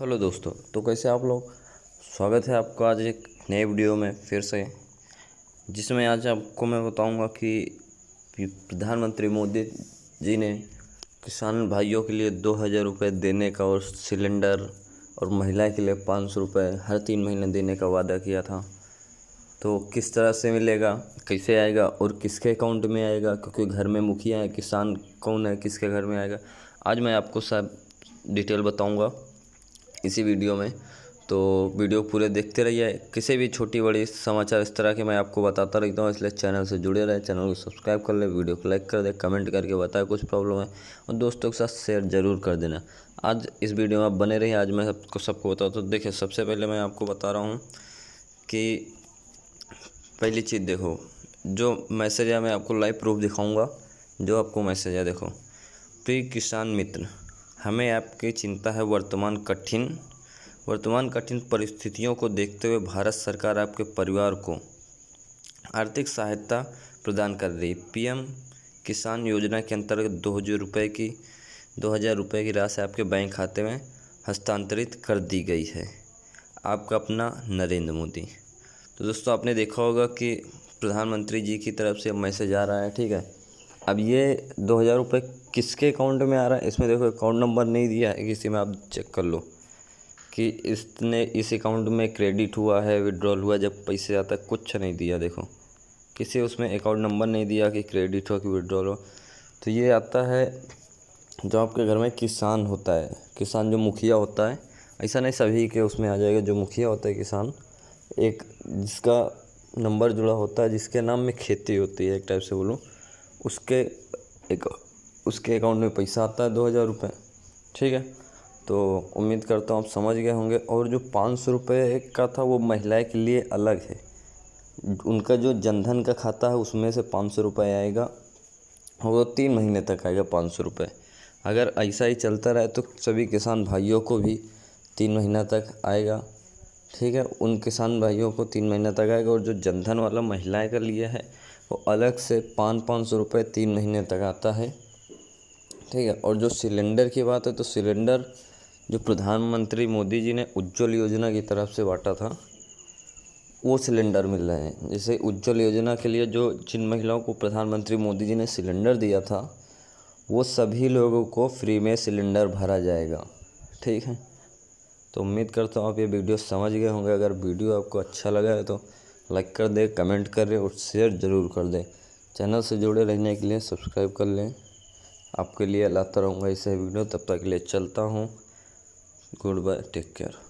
hello दोस्तों तो कैसे आप लोग स्वागत है आपका आज एक नए वीडियो में फिर से जिसमें आज आपको मैं बताऊंगा कि प्रधानमंत्री मोदी जी ने किसान भाइयों के लिए दो हज़ार रुपये देने का और सिलेंडर और महिला के लिए पाँच सौ रुपये हर तीन महीने देने का वादा किया था तो किस तरह से मिलेगा कैसे आएगा और किसके अकाउंट में आएगा क्योंकि घर में मुखिया है किसान कौन है किसके घर में आएगा आज मैं आपको सब डिटेल बताऊँगा इसी वीडियो में तो वीडियो पूरे देखते रहिए किसी भी छोटी बड़ी समाचार इस तरह के मैं आपको बताता रहता हूँ इसलिए चैनल से जुड़े रहे चैनल को सब्सक्राइब कर ले वीडियो को लाइक कर दे कमेंट करके बताए कुछ प्रॉब्लम है और दोस्तों के साथ शेयर ज़रूर कर देना आज इस वीडियो में आप बने रहिए आज मैं सबको सबको बताऊँ तो देखिए सबसे पहले मैं आपको बता रहा हूँ कि पहली चीज़ देखो जो मैसेज है मैं आपको लाइव प्रूफ दिखाऊँगा जो आपको मैसेज है देखो प्री किसान मित्र हमें आपकी चिंता है वर्तमान कठिन वर्तमान कठिन परिस्थितियों को देखते हुए भारत सरकार आपके परिवार को आर्थिक सहायता प्रदान कर रही पीएम किसान योजना के अंतर्गत दो हज़ार रुपये की दो हज़ार रुपये की राशि आपके बैंक खाते में हस्तांतरित कर दी गई है आपका अपना नरेंद्र मोदी तो दोस्तों आपने देखा होगा कि प्रधानमंत्री जी की तरफ से मैसेज आ रहा है ठीक है अब ये दो हज़ार रुपये किसके अकाउंट में आ रहा है इसमें देखो अकाउंट नंबर नहीं दिया है किसी में आप चेक कर लो कि इसने इस अकाउंट में क्रेडिट हुआ है विड्रॉल हुआ जब पैसे आता है कुछ नहीं दिया देखो किसी उसमें अकाउंट नंबर नहीं दिया कि क्रेडिट हो कि विड्रॉल हो तो ये आता है जो आपके घर में किसान होता है किसान जो मुखिया होता है ऐसा नहीं सभी के उसमें आ जाएगा जो मुखिया होता है किसान एक जिसका नंबर जुड़ा होता है जिसके नाम में खेती होती है एक टाइप से बोलूँ उसके एक उसके अकाउंट में पैसा आता है दो हज़ार रुपये ठीक है तो उम्मीद करता हूँ आप समझ गए होंगे और जो पाँच सौ रुपये का था वो महिलाएं के लिए अलग है उनका जो जनधन का खाता है उसमें से पाँच सौ रुपये आएगा और वो तीन महीने तक आएगा पाँच सौ रुपये अगर ऐसा ही चलता रहे तो सभी किसान भाइयों को भी तीन महीना तक आएगा ठीक है उन किसान भाइयों को तीन महीना तक आएगा और जो जनधन वाला महिलाएं का लिए है वो अलग से पाँच पाँच सौ रुपये तीन महीने तक आता है ठीक है और जो सिलेंडर की बात है तो सिलेंडर जो प्रधानमंत्री मोदी जी ने उज्ज्वल योजना की तरफ से बांटा था वो सिलेंडर मिल रहे हैं जैसे उज्ज्वल योजना के लिए जो जिन महिलाओं को प्रधानमंत्री मोदी जी ने सिलेंडर दिया था वो सभी लोगों को फ्री में सिलेंडर भरा जाएगा ठीक है तो उम्मीद करता हूँ आप ये वीडियो समझ गए होंगे अगर वीडियो आपको अच्छा लगा है तो लाइक कर दें कमेंट करें और शेयर ज़रूर कर दें चैनल से जुड़े रहने के लिए सब्सक्राइब कर लें आपके लिए लाता रहूँगा ऐसे वीडियो तब तक के लिए चलता हूँ गुड बाय टेक केयर